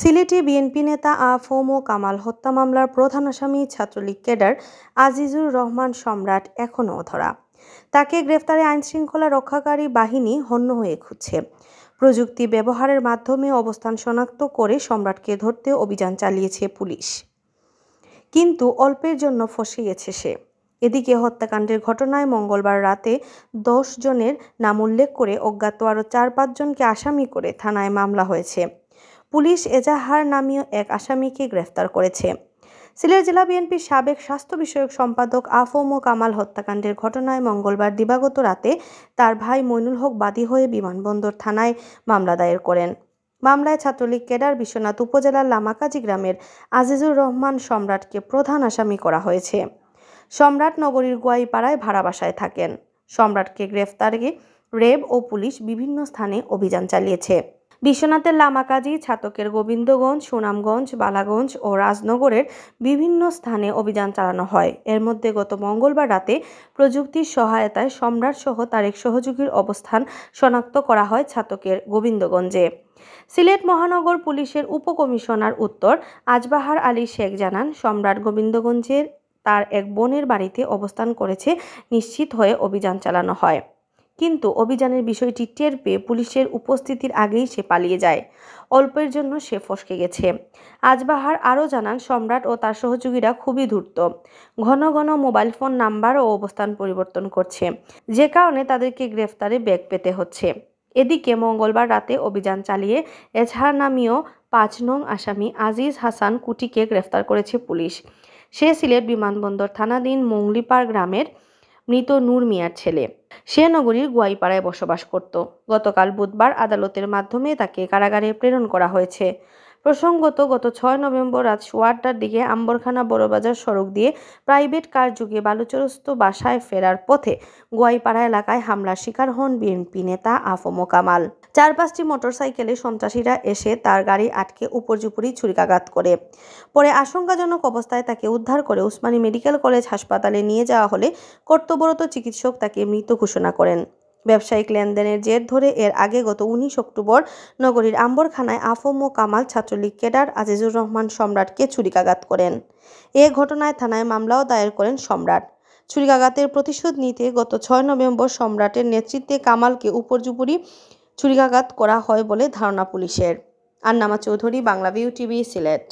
সিলেটে বিএনপি নেতা আফম ও কামাল হত্যা মামলার প্রধান আসামি ছাত্রলীগ ক্যাডার আজিজুর রহমান সম্রাট এখনও ধরা তাকে গ্রেফতারে আইনশৃঙ্খলা রক্ষাকারী বাহিনী হন্য হয়ে খুঁজছে প্রযুক্তি ব্যবহারের মাধ্যমে অবস্থান শনাক্ত করে সম্রাটকে ধরতে অভিযান চালিয়েছে পুলিশ কিন্তু অল্পের জন্য ফসে গেছে সে এদিকে হত্যাকাণ্ডের ঘটনায় মঙ্গলবার রাতে দশ জনের নাম উল্লেখ করে অজ্ঞাত আরও চার পাঁচজনকে আসামি করে থানায় মামলা হয়েছে পুলিশ এজাহার নামীয় এক আসামিকে গ্রেফতার করেছে সিলেট জেলা বিএনপির সাবেক স্বাস্থ্য বিষয়ক সম্পাদক আফম ও কামাল হত্যাকাণ্ডের ঘটনায় মঙ্গলবার দিবাগত রাতে তার ভাই মইনুল হক বাদী হয়ে বিমানবন্দর থানায় মামলা দায়ের করেন মামলায় ছাত্রলীগ কেডার বিশ্বনাথ উপজেলার লামাকাজি গ্রামের আজিজুর রহমান সম্রাটকে প্রধান আসামি করা হয়েছে সম্রাট নগরীর গোয়াইপাড়ায় ভাড়া বাসায় থাকেন সম্রাটকে গ্রেফতারে রেব ও পুলিশ বিভিন্ন স্থানে অভিযান চালিয়েছে বিশ্বনাথের লামাকাজি ছাতকের গোবিন্দগঞ্জ সুনামগঞ্জ বালাগঞ্জ ও রাজনগরের বিভিন্ন স্থানে অভিযান চালানো হয় এর মধ্যে গত মঙ্গলবার রাতে প্রযুক্তির সহায়তায় সম্রাট সহ তার এক সহযোগীর অবস্থান শনাক্ত করা হয় ছাতকের গোবিন্দগঞ্জে সিলেট মহানগর পুলিশের উপকমিশনার উত্তর আজবাহার আলী শেখ জানান সম্রাট গোবিন্দগঞ্জের তার এক বোনের বাড়িতে অবস্থান করেছে নিশ্চিত হয়ে অভিযান চালানো হয় কিন্তু অভিযানের বিষয়টি টের পেয়ে পুলিশের উপস্থিতির আগেই সে পালিয়ে যায় অল্পের জন্য সে ফসকে গেছে আজবাহার আরও জানান সম্রাট ও তার সহযোগীরা খুবই ধূর্ত ঘন ঘন মোবাইল ফোন নাম্বার ও অবস্থান পরিবর্তন করছে যে কারণে তাদেরকে গ্রেফতারে ব্যাগ পেতে হচ্ছে এদিকে মঙ্গলবার রাতে অভিযান চালিয়ে এছাড়া নামীয় পাঁচ নং আসামি আজিজ হাসান কুটিকে গ্রেফতার করেছে পুলিশ সে সিলেট বিমানবন্দর থানাধীন মঙ্গলিপাড় গ্রামের মৃত নূর মিয়ার ছেলে সে নগরীর গোয়াইপাড়ায় বসবাস করত গতকাল বুধবার আদালতের মাধ্যমে তাকে কারাগারে প্রেরণ করা হয়েছে প্রসঙ্গত গত ছয় নভেম্বর রাত সোয়াটার দিকে আম্বরখানা বড়বাজার সড়ক দিয়ে প্রাইভেট কার যুগে বালুচরস্থ বাসায় ফেরার পথে গোয়াইপাড়া এলাকায় হামলার শিকার হন বিএনপি নেতা আফম কামাল চার পাঁচটি মোটরসাইকেলে সন্ত্রাসীরা এসে তার গাড়ি আটকে উপর্যুপুরি ছুরিকাঘাত করে পরে আশঙ্কাজনক অবস্থায় তাকে উদ্ধার করে উসমানী মেডিকেল কলেজ হাসপাতালে নিয়ে যাওয়া হলে কর্তব্যরত চিকিৎসক তাকে মৃত ঘোষণা করেন ব্যবসায়িক লেনদেনের জের ধরে এর আগে গত উনিশ অক্টোবর নগরীর আম্বরখানায় আফম ও কামাল ছাত্রলীগ কেডার আজিজুর রহমান সম্রাটকে ছুরিকাঘাত করেন এ ঘটনায় থানায় মামলাও দায়ের করেন সম্রাট ছুরিকাঘাতের প্রতিশোধ নিতে গত ছয় নভেম্বর সম্রাটের নেতৃত্বে কামালকে উপরজুপুরি ছুরিকাঘাত করা হয় বলে ধারণা পুলিশের আন্নামা চৌধুরী বাংলা ভিউ টিভি সিলেট